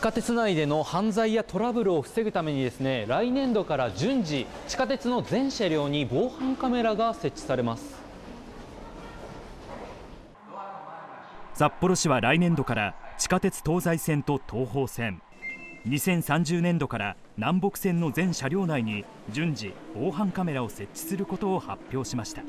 地下鉄内での犯罪やトラブルを防ぐためにですね来年度から順次地下鉄の全車両に防犯カメラが設置されます札幌市は来年度から地下鉄東西線と東方線2030年度から南北線の全車両内に順次防犯カメラを設置することを発表しました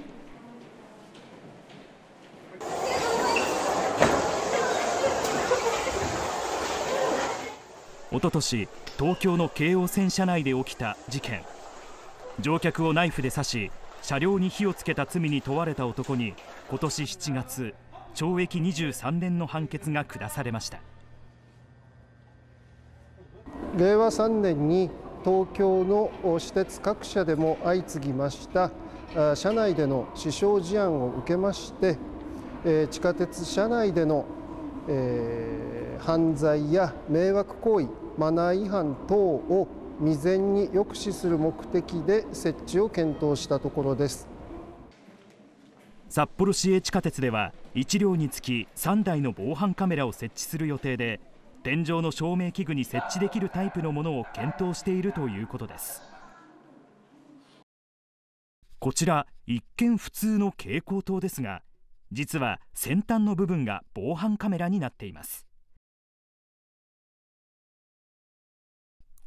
一昨年東京の京王線車内で起きた事件乗客をナイフで刺し車両に火をつけた罪に問われた男に今年7月懲役23年の判決が下されました令和3年に東京の私鉄各社でも相次ぎました車内での死傷事案を受けまして地下鉄車内での犯罪や迷惑行為マナー違反等を未然に抑止する目的で設置を検討したところです札幌市営地下鉄では1両につき3台の防犯カメラを設置する予定で天井の照明器具に設置できるタイプのものを検討しているということですこちら一見普通の蛍光灯ですが実は先端の部分が防犯カメラになっています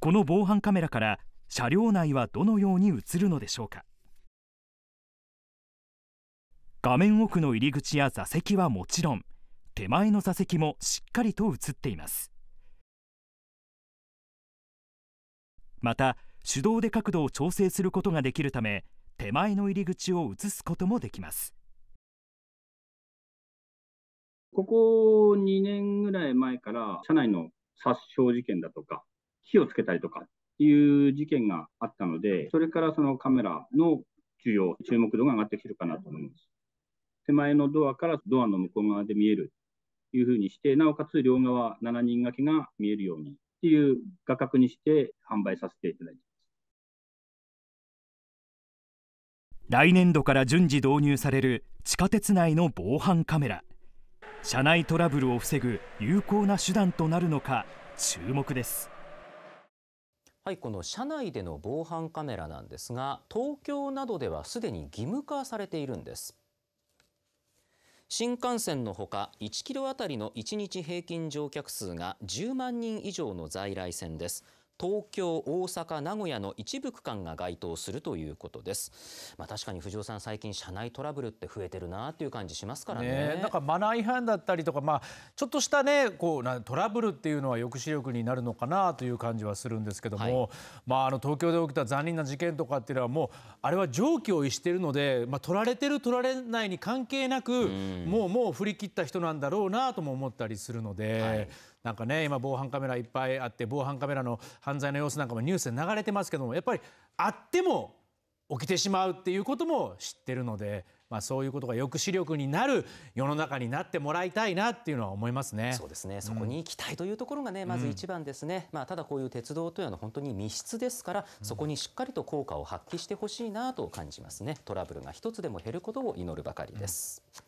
この防犯カメラから車両内はどのように映るのでしょうか画面奥の入り口や座席はもちろん手前の座席もしっかりと映っていますまた手動で角度を調整することができるため手前の入り口を映すこともできますここ2年ぐらい前から、車内の殺傷事件だとか、火をつけたりとかっていう事件があったので、それからそのカメラの需要、注目度が上がってきてるかなと思います。手前のドアからドアの向こう側で見えるというふうにして、なおかつ両側7人掛けが見えるようにっていう画角にして販売させていただいて来年度から順次導入される地下鉄内の防犯カメラ車内トラブルを防ぐ有効な手段となるのか注目ですはい、この車内での防犯カメラなんですが東京などではすでに義務化されているんです新幹線のほか1キロあたりの1日平均乗客数が10万人以上の在来線です東京大阪名古屋の一部区間が該当するということです、まあ、確かに藤尾さん最近車内トラブルって増えてるなっていう感じしますからね、ね、なんかマナー違反だったりとか、まあ、ちょっとしたねこうなトラブルっていうのは抑止力になるのかなという感じはするんですけども、はい、まあ、あの東京で起きた残忍な事件とかっていうのはもうあれは常軌を逸しているので、まあ、取られてる取られないに関係なくもうもう振り切った人なんだろうなとも思ったりするので。はいなんかね今防犯カメラいっぱいあって防犯カメラの犯罪の様子なんかもニュースで流れてますけどもやっぱりあっても起きてしまうっていうことも知ってるので、まあ、そういうことが抑止力になる世の中になってもらいたいなっていうのは思いますねそうですね、うん、そこに行きたいというところがねまず一番ですね、うん、まあ、ただこういう鉄道というのは本当に密室ですからそこにしっかりと効果を発揮してほしいなと感じますねトラブルが一つでも減ることを祈るばかりです。うん